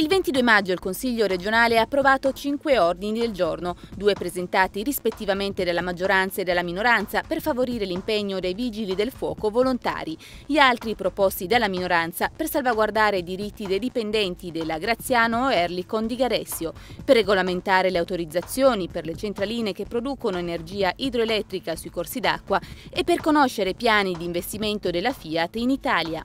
Il 22 maggio il Consiglio regionale ha approvato cinque ordini del giorno, due presentati rispettivamente dalla maggioranza e dalla minoranza per favorire l'impegno dei vigili del fuoco volontari, gli altri proposti dalla minoranza per salvaguardare i diritti dei dipendenti della Graziano Erlicon di Garessio, per regolamentare le autorizzazioni per le centraline che producono energia idroelettrica sui corsi d'acqua e per conoscere i piani di investimento della Fiat in Italia.